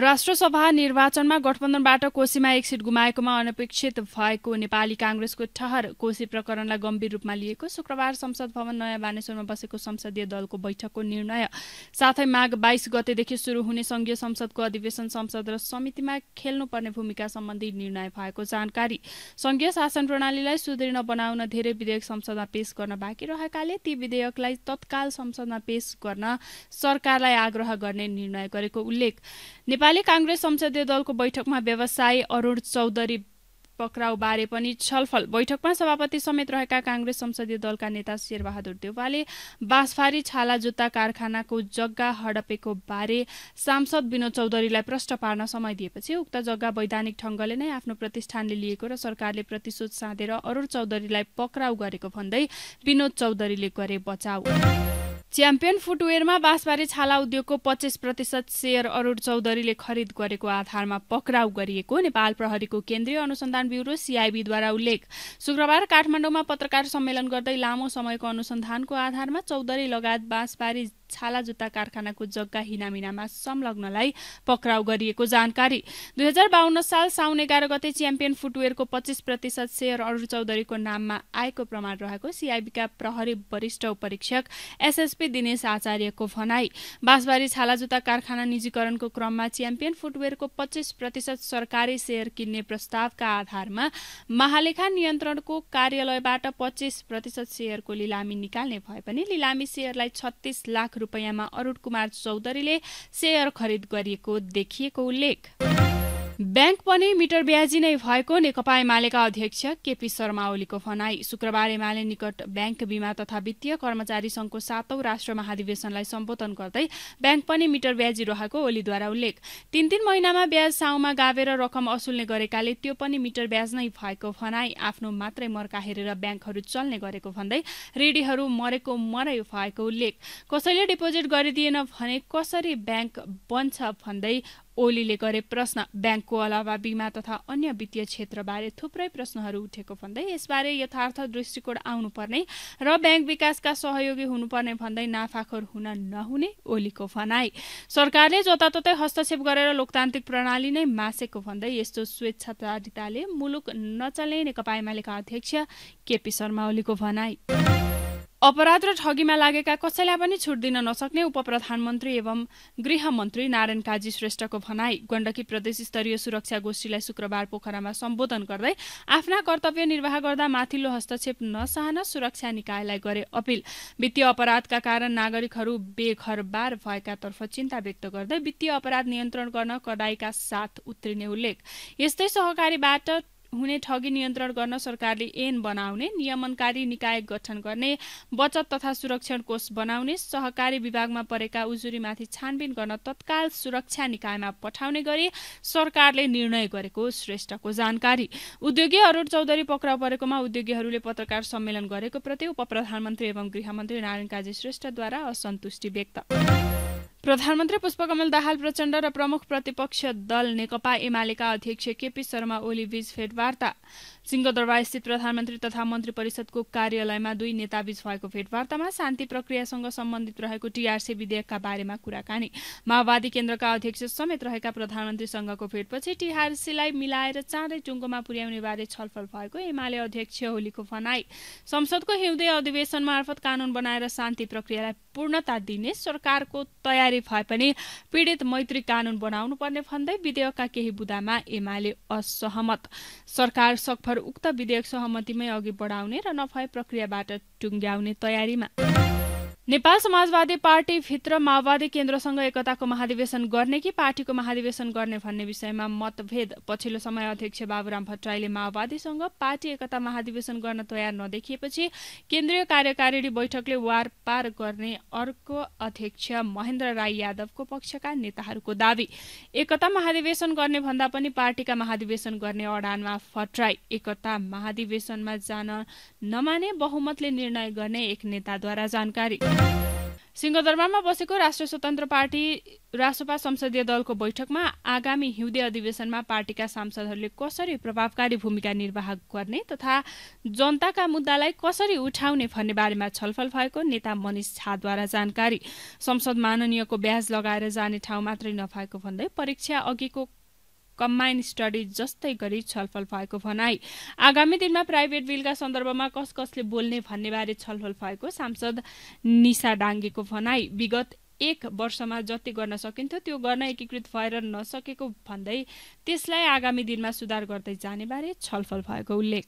राष्ट्रसभा निर्वाचनमा गठबन्धनबाट कोशीमा एक सिट गुमाएकोमा अनपेक्षित भएको नेपाली काङ्ग्रेसको ठहर कोशी प्रकरणलाई गम्भीर रूपमा लिएको शुक्रबार संसद भवन नयाँ बानेश्वरमा बसेको संसदीय दलको बैठकको निर्णय साथै माघ बाइस गतेदेखि सुरु हुने संघीय संसदको अधिवेशन संसद र समितिमा खेल्नुपर्ने भूमिका सम्बन्धी निर्णय भएको जानकारी संघीय शासन प्रणालीलाई सुदृढ बनाउन धेरै विधेयक संसदमा पेश गर्न बाँकी रहेकाले ती विधेयकलाई तत्काल संसदमा पेश गर्न सरकारलाई आग्रह गर्ने निर्णय गरेको उल्लेख नेपाली काङ्ग्रेस संसदीय दलको बैठकमा व्यवसायी अरूण चौधरी पक्राउ बारे पनि छलफल बैठकमा सभापति समेत रहेका काङ्ग्रेस संसदीय दलका नेता शेरबहादुर देवालले बाँसफारी छाला जुत्ता कारखानाको जग्गा हडपेको बारे सांसद विनोद चौधरीलाई प्रश्न पार्न समय दिएपछि उक्त जग्गा वैधानिक ढङ्गले नै आफ्नो प्रतिष्ठानले लिएको र सरकारले प्रतिशोध साँधेर अरूण चौधरीलाई पक्राउ गरेको भन्दै विनोद चौधरीले गरे बचाउ च्याम्पियन फुटवेयरमा बाँसबारी छाला उद्योगको पच्चिस प्रतिशत सेयर अरूण चौधरीले खरिद गरेको आधारमा पक्राउ गरिएको नेपाल प्रहरीको केन्द्रीय अनुसन्धान ब्युरो सिआइबीद्वारा उल्लेख शुक्रबार काठमाडौँमा पत्रकार सम्मेलन गर्दै लामो समयको अनुसन्धानको आधारमा चौधरी लगायत बाँसबारी छाला जुत्ता कारखानाको जग्गा हिनामिनामा संलग्नलाई पक्राउ गरिएको जानकारी दुई साल साउन एघार गते च्याम्पियन फुटवेयरको पच्चिस प्रतिशत सेयर अरू चौधरीको नाममा आएको प्रमाण रहेको सिआइबीका प्रहरी वरिष्ठ उपरीक्षक एसएसपी दिनेश आचार्यको भनाई बाँसबारी छाला जुत्ता कारखाना निजीकरणको क्रममा च्याम्पियन फुटवेयरको पच्चिस प्रतिशत सरकारी सेयर किन्ने प्रस्तावका आधारमा महालेखा नियन्त्रणको कार्यालयबाट पच्चिस प्रतिशत सेयरको लिलामी निकाल्ने भए पनि लिलामी सेयरलाई छत्तीस लाख रूपैयाँमा अरूण कुमार चौधरीले सेयर खरिद गरिएको देखिएको उल्लेख ब्याङ्क पनि मिटर ब्याजी नै भएको नेकपा एमालेका अध्यक्ष केपी शर्मा ओलीको भनाई शुक्रबार एमाले निकट ब्याङ्क बिमा तथा वित्तीय कर्मचारी संघको सातौं राष्ट्र महाधिवेशनलाई सम्बोधन गर्दै ब्याङ्क पनि मिटर ब्याजी रहेको ओलीद्वारा उल्लेख तीन तीन महिनामा ब्याज साउमा गाभेर रकम असुल्ने गरेकाले त्यो पनि मिटर ब्याज नै भएको भनाई आफ्नो मात्रै मर्का हेरेर ब्याङ्कहरू चल्ने गरेको भन्दै रेडीहरू मरेको मरै भएको उल्लेख कसैले डिपोजिट गरिदिएन भने कसरी ब्याङ्क बन्छ भन्दै ओलीले गरे प्रश्न ब्याङ्कको अलावा बिमा तथा अन्य वित्तीय क्षेत्रबारे थुप्रै प्रश्नहरू उठेको भन्दै यसबारे यथार्थ दृष्टिकोण आउनुपर्ने र ब्याङ्क विकासका सहयोगी हुनुपर्ने भन्दै नाफाखोर हुन नहुने ओलीको भनाई सरकारले जताततै हस्तक्षेप गरेर लोकतान्त्रिक प्रणाली नै मासेको भन्दै यस्तो स्वेच्छाताले मुलुक नचल्ने नेकपा एमालेका अध्यक्ष केपी शर्मा ओलीको भनाई अपराध र ठगीमा लागेका कसैलाई पनि छुट दिन नसक्ने उप प्रधानमन्त्री एवं गृहमन्त्री नारायण काजी श्रेष्ठको भनाई गण्डकी प्रदेश स्तरीय सुरक्षा गोष्ठीलाई शुक्रबार पोखरामा सम्बोधन गर्दै आफ्ना कर्तव्य निर्वाह गर्दा माथिल्लो हस्तक्षेप नसहन सुरक्षा निकायलाई गरे अपील वित्तीय अपराधका कारण नागरिकहरू बेघरबार भएकातर्फ चिन्ता व्यक्त गर्दै वित्तीय अपराध नियन्त्रण गर्न कडाईका साथ उत्रिने उल्लेख यस्तै सहकारीबाट हुने ठगी नियन्त्रण गर्न सरकारले एन बनाउने नियमनकारी निकाय गठन गर्ने बचत तथा सुरक्षण कोष बनाउने सहकारी विभागमा परेका उजुरीमाथि छानबिन गर्न तत्काल सुरक्षा निकायमा पठाउने गरी सरकारले निर्णय गरेको श्रेष्ठको जानकारी उद्योगी अरूण चौधरी पक्राउ परेकोमा उद्योगीहरूले पत्रकार सम्मेलन गरेको प्रति उप प्रधानमन्त्री एवं गृहमन्त्री नारायण काजी श्रेष्ठद्वारा असन्तुष्टि व्यक्त प्रधानमन्त्री पुष्पकमल दाहाल प्रचण्ड र प्रमुख प्रतिपक्ष दल नेकपा एमालेका अध्यक्ष केपी शर्मा ओली बीच भेटवार्ता सिंहदरबारस्थित प्रधानमन्त्री तथा मन्त्री परिषदको कार्यालयमा दुई नेताबीच भएको भेटवार्तामा शान्ति प्रक्रियासँग सम्बन्धित रहेको टीआरसी विधेयकका बारेमा कुराकानी माओवादी केन्द्रका अध्यक्ष समेत रहेका प्रधानमन्त्रीसँगको भेटपछि टीआरसीलाई मिलाएर चाँडै टुङ्गोमा पुर्याउने बारे छलफल भएको एमाले अध्यक्ष ओलीको भनाई संसदको हिउँदे अधिवेशन मार्फत कानून बनाएर शान्ति प्रक्रियालाई पूर्णता दिने सरकारको तयारी मात्रै भए पनि पीड़ित मैत्री कानून बनाउनु पर्ने भन्दै विधेयकका केही बुदामा एमाले असहमत सरकार सकभर उक्त विधेयक सहमतिमै अघि बढाउने र नभए प्रक्रियाबाट टुङ्ग्याउने तयारीमा नेपाल समाजवादी पार्टी पार्टीभित्र माओवादी केन्द्रसँग एकताको महाधिवेशन गर्ने कि पार्टीको महाधिवेशन गर्ने भन्ने विषयमा मतभेद पछिल्लो समय अध्यक्ष बाबुराम भट्टराईले माओवादीसँग पार्टी एकता महाधिवेशन गर्न तयार नदेखिएपछि केन्द्रीय कार्यकारिणी बैठकले वार पार गर्ने अर्को अध्यक्ष महेन्द्र राई यादवको पक्षका नेताहरूको दावी एकता महाधिवेशन गर्ने भन्दा पनि पार्टीका महाधिवेशन गर्ने अडानमा भट्टराई एकता महाधिवेशनमा जान नमाने बहुमतले निर्णय गर्ने एक नेताद्वारा जानकारी सिंहदरबारमा बसेको राष्ट्रिय स्वतन्त्र पार्टी रासोपा संसदीय दलको बैठकमा आगामी हिउँदे अधिवेशनमा पार्टीका सांसदहरूले कसरी प्रभावकारी भूमिका निर्वाह गर्ने तथा जनताका मुद्दालाई कसरी उठाउने भन्ने बारेमा छलफल भएको नेता मनिष झाद्वारा जानकारी संसद माननीयको ब्याज लगाएर जाने ठाउँ मात्रै नभएको भन्दै परीक्षा अघिको कम्बाइन स्टडी जस्तै गरी छलफल भएको भनाई आगामी दिनमा प्राइभेट बिलका सन्दर्भमा कस कसले बोल्ने भन्नेबारे छलफल भएको सांसद निशा डाङ्गेको भनाई विगत एक वर्षमा जति गर्न सकिन्थ्यो त्यो गर्न एकीकृत भएर नसकेको भन्दै त्यसलाई आगामी दिनमा सुधार गर्दै जानेबारे छलफल भएको उल्लेख